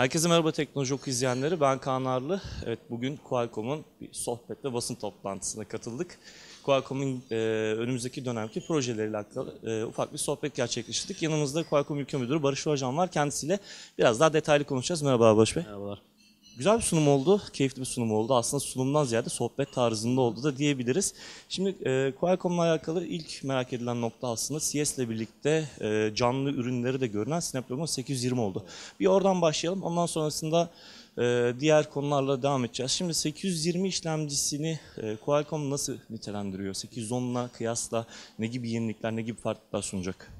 Herkese merhaba Teknoloji Oku izleyenleri. Ben Kaan Arlı. Evet bugün Qualcomm'un bir sohbet ve basın toplantısına katıldık. Qualcomm'un e, önümüzdeki dönemki projeleriyle alakalı e, ufak bir sohbet gerçekleştirdik. Yanımızda Qualcomm Ülke Müdürü Barış Hocan var. Kendisiyle biraz daha detaylı konuşacağız. Merhaba Barış Bey. Merhabalar. Güzel bir sunum oldu, keyifli bir sunum oldu. Aslında sunumdan ziyade sohbet tarzında oldu da diyebiliriz. Şimdi e, Qualcomm'la alakalı ilk merak edilen nokta aslında CS ile birlikte e, canlı ürünleri de görünen Snapdragon 820 oldu. Bir oradan başlayalım. Ondan sonrasında e, diğer konularla devam edeceğiz. Şimdi 820 işlemcisini e, Qualcomm nasıl nitelendiriyor? 810'la kıyasla ne gibi yenilikler, ne gibi farklılıklar sunacak?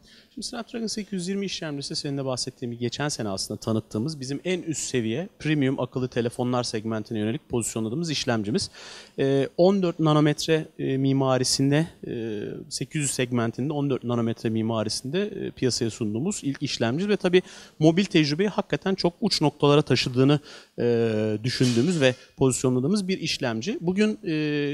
Şimdi Snapdragon 820 işlemcisi senin de bahsettiğim geçen sene aslında tanıttığımız bizim en üst seviye premium akıllı telefonlar segmentine yönelik pozisyonladığımız işlemcimiz. 14 ee, e, e, nanometre mimarisinde 800 segmentinde 14 nanometre mimarisinde piyasaya sunduğumuz ilk işlemci ve tabii mobil tecrübeyi hakikaten çok uç noktalara taşıdığını e, düşündüğümüz ve pozisyonladığımız bir işlemci. Bugün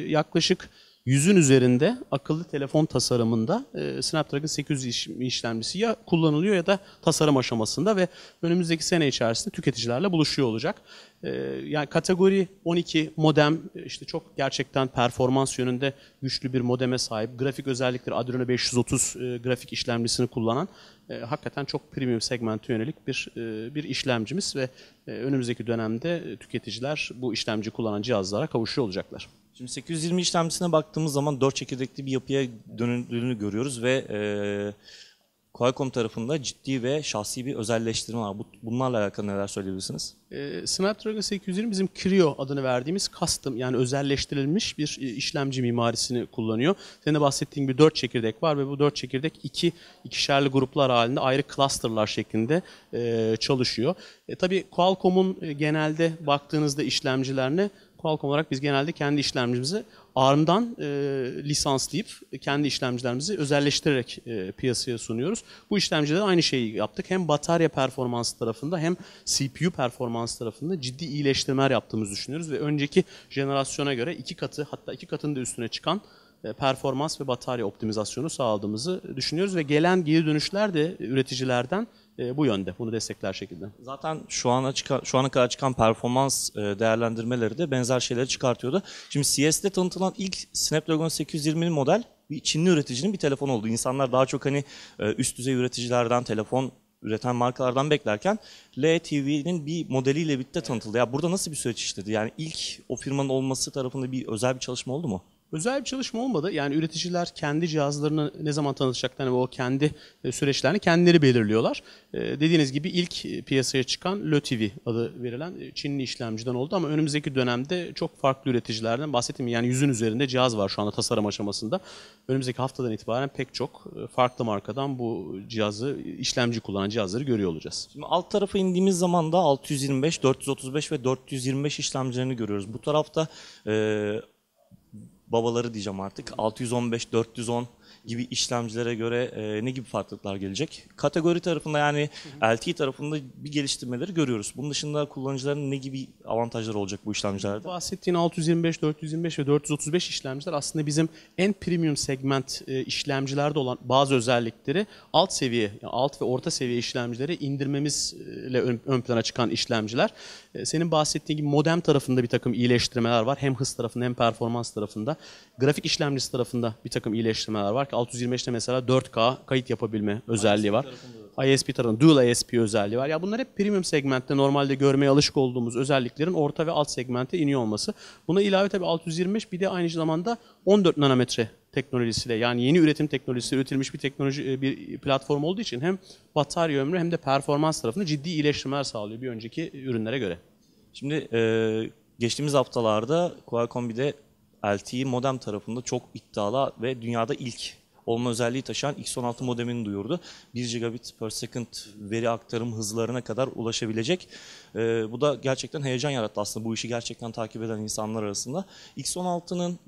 yaklaşık yüzün üzerinde akıllı telefon tasarımında e, Snapdragon 800 işlemcisi ya kullanılıyor ya da tasarım aşamasında ve önümüzdeki sene içerisinde tüketicilerle buluşuyor olacak. E, yani kategori 12 modem e, işte çok gerçekten performans yönünde güçlü bir modeme sahip. Grafik özellikleri Adreno 530 e, grafik işlemcisini kullanan hakikaten çok premium segmente yönelik bir bir işlemcimiz ve önümüzdeki dönemde tüketiciler bu işlemci kullanan cihazlara kavuşuyor olacaklar. Şimdi 820 işlemcisine baktığımız zaman 4 çekirdekli bir yapıya dönüldüğünü görüyoruz ve e, Qualcomm tarafında ciddi ve şahsi bir özelleştirme var. Bunlarla alakalı neler söyleyebilirsiniz? E, Snapdragon 820 bizim Creo adını verdiğimiz custom yani özelleştirilmiş bir e, işlemci mimarisini kullanıyor. Senin de bahsettiğin gibi 4 çekirdek var ve bu 4 çekirdek iki ikişerli gruplar halinde ayrı clusterlar şeklinde e, çalışıyor. E, tabii Qualcomm'un e, genelde baktığınızda işlemcilerine Qualcomm olarak biz genelde kendi işlemcimizi ARM'dan e, lisanslayıp kendi işlemcilerimizi özelleştirerek e, piyasaya sunuyoruz. Bu işlemcide aynı şeyi yaptık. Hem batarya performansı tarafında hem CPU performansı tarafında ciddi iyileştirmeler yaptığımızı düşünüyoruz ve önceki jenerasyona göre iki katı hatta iki katın da üstüne çıkan e, performans ve batarya optimizasyonu sağladığımızı düşünüyoruz ve gelen geri dönüşler de üreticilerden e, bu yönde bunu destekler şekilde. Zaten şu ana şu ana kadar çıkan performans e, değerlendirmeleri de benzer şeyleri çıkartıyordu. Şimdi CS'de tanıtılan ilk Snapdragon 820 model bir Çinli üreticinin bir telefonu oldu. İnsanlar daha çok hani e, üst düzey üreticilerden telefon üreten markalardan beklerken LTV'nin bir modeliyle birlikte tanıtıldı. Ya burada nasıl bir süreç işledi? Yani ilk o firmanın olması tarafında bir özel bir çalışma oldu mu? Özel bir çalışma olmadı. Yani üreticiler kendi cihazlarını ne zaman tanıtacaklarını ve o kendi e, süreçlerini kendileri belirliyorlar. E, dediğiniz gibi ilk e, piyasaya çıkan LÖTV adı verilen Çinli işlemciden oldu ama önümüzdeki dönemde çok farklı üreticilerden bahsettim. Yani yüzün üzerinde cihaz var şu anda tasarım aşamasında. Önümüzdeki haftadan itibaren pek çok farklı markadan bu cihazı, işlemci kullanan cihazları görüyor olacağız. Şimdi alt tarafa indiğimiz zaman da 625, 435 ve 425 işlemcilerini görüyoruz. Bu tarafta babaları diyeceğim artık. 615, 410 gibi işlemcilere göre e, ne gibi farklılıklar gelecek? Kategori tarafında yani LTE tarafında bir geliştirmeleri görüyoruz. Bunun dışında kullanıcıların ne gibi avantajları olacak bu işlemcilerde? Bahsettiğin 625, 425 ve 435 işlemciler aslında bizim en premium segment e, işlemcilerde olan bazı özellikleri alt seviye, yani alt ve orta seviye işlemcileri indirmemizle ön, ön plana çıkan işlemciler. E, senin bahsettiğin gibi modem tarafında bir takım iyileştirmeler var. Hem hız tarafında hem performans tarafında. Grafik işlemcisi tarafında bir takım iyileştirmeler var var ki 625'te mesela 4K kayıt yapabilme özelliği var. ISP tarafında dual ISP özelliği var. Ya bunlar hep premium segmentte normalde görmeye alışık olduğumuz özelliklerin orta ve alt segmente iniyor olması. Buna ilave tabii 625 bir de aynı zamanda 14 nanometre teknolojisiyle yani yeni üretim teknolojisi üretilmiş bir teknoloji e, bir platform olduğu için hem batarya ömrü hem de performans tarafında ciddi iyileştirmeler sağlıyor bir önceki ürünlere göre. Şimdi e, geçtiğimiz haftalarda Qualcomm bir de LTE modem tarafında çok iddialı ve dünyada ilk olma özelliği taşıyan X16 modemini duyurdu. 1 gigabit per second veri aktarım hızlarına kadar ulaşabilecek. ee, bu da gerçekten heyecan yarattı aslında bu işi gerçekten takip eden insanlar arasında. X16'nın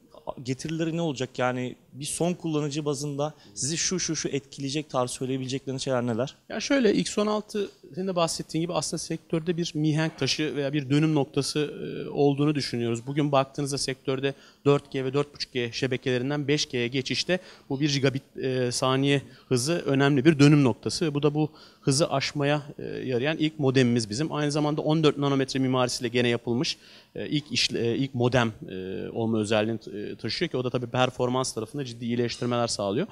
getirileri ne olacak? Yani bir son kullanıcı bazında sizi şu şu şu etkileyecek tarz söyleyebilecekleriniz şeyler neler? Ya şöyle X16 senin de bahsettiğin gibi aslında sektörde bir mihenk taşı veya bir dönüm noktası e, olduğunu düşünüyoruz. Bugün baktığınızda sektörde 4G ve 4.5G şebekelerinden 5G'ye geçişte bu 1 gigabit e, saniye hızı önemli bir dönüm noktası ve bu da bu hızı aşmaya e, yarayan ilk modemimiz bizim. Aynı zamanda 14 nanometre mimarisiyle gene yapılmış ilk işle, ilk modem olma özelliğini taşıyor ki o da tabii performans tarafında ciddi iyileştirmeler sağlıyor.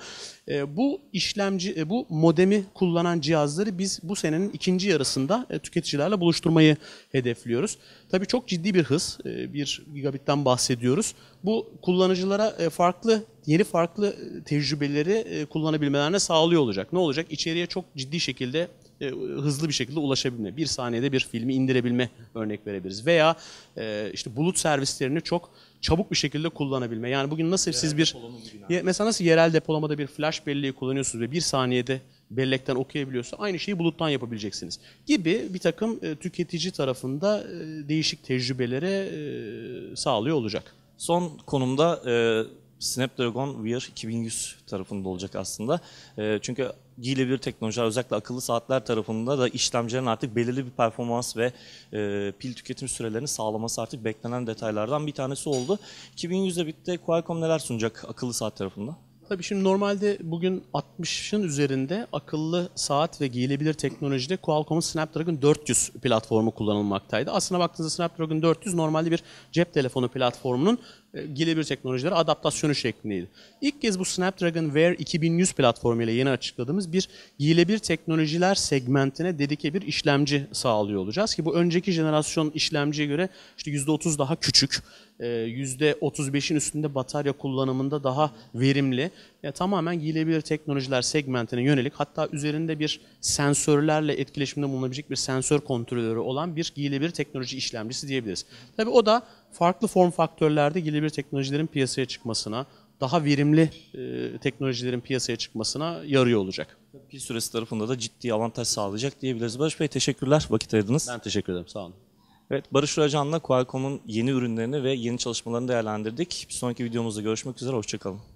E, bu işlemci, e, bu modemi kullanan cihazları biz bu senenin ikinci yarısında e, tüketicilerle buluşturmayı hedefliyoruz. Tabii çok ciddi bir hız, e, bir gigabitten bahsediyoruz. Bu kullanıcılara e, farklı yeni farklı e, tecrübeleri e, kullanabilmelerine sağlıyor olacak. Ne olacak? İçeriye çok ciddi şekilde e, hızlı bir şekilde ulaşabilme. Bir saniyede bir filmi indirebilme örnek verebiliriz. Veya işte bulut servislerini çok çabuk bir şekilde kullanabilme. Yani bugün nasıl yerel siz bir mesela nasıl yerel depolamada bir flash belleği kullanıyorsunuz ve bir saniyede bellekten okuyabiliyorsa aynı şeyi buluttan yapabileceksiniz gibi bir takım tüketici tarafında değişik tecrübelere sağlıyor olacak. Son konumda Snapdragon Wear 2100 tarafında olacak aslında. E, çünkü giyilebilir teknolojiler özellikle akıllı saatler tarafında da işlemcilerin artık belirli bir performans ve e, pil tüketim sürelerini sağlaması artık beklenen detaylardan bir tanesi oldu. 2100'le birlikte Qualcomm neler sunacak akıllı saat tarafında? Tabii şimdi normalde bugün 60'ın üzerinde akıllı saat ve giyilebilir teknolojide Qualcomm Snapdragon 400 platformu kullanılmaktaydı. Aslına baktığınızda Snapdragon 400 normalde bir cep telefonu platformunun e, giyilebilir teknolojilere adaptasyonu şeklindeydi. İlk kez bu Snapdragon Wear 2100 platformu ile yeni açıkladığımız bir giyilebilir teknolojiler segmentine dedike bir işlemci sağlıyor olacağız ki bu önceki jenerasyon işlemciye göre işte %30 daha küçük, %35'in e, üstünde batarya kullanımında daha verimli e, tamamen giyilebilir teknolojiler segmentine yönelik hatta üzerinde bir sensörlerle etkileşimde bulunabilecek bir sensör kontrolörü olan bir giyilebilir teknoloji işlemcisi diyebiliriz. Tabi o da farklı form faktörlerde giyilebilir teknolojilerin piyasaya çıkmasına, daha verimli e, teknolojilerin piyasaya çıkmasına yarıyor olacak. Bir süresi tarafında da ciddi avantaj sağlayacak diyebiliriz. Barış Bey teşekkürler vakit ayırdınız. Ben teşekkür ederim sağ olun. Evet Barış Uracan'la Qualcomm'un yeni ürünlerini ve yeni çalışmalarını değerlendirdik. Bir sonraki videomuzda görüşmek üzere hoşçakalın.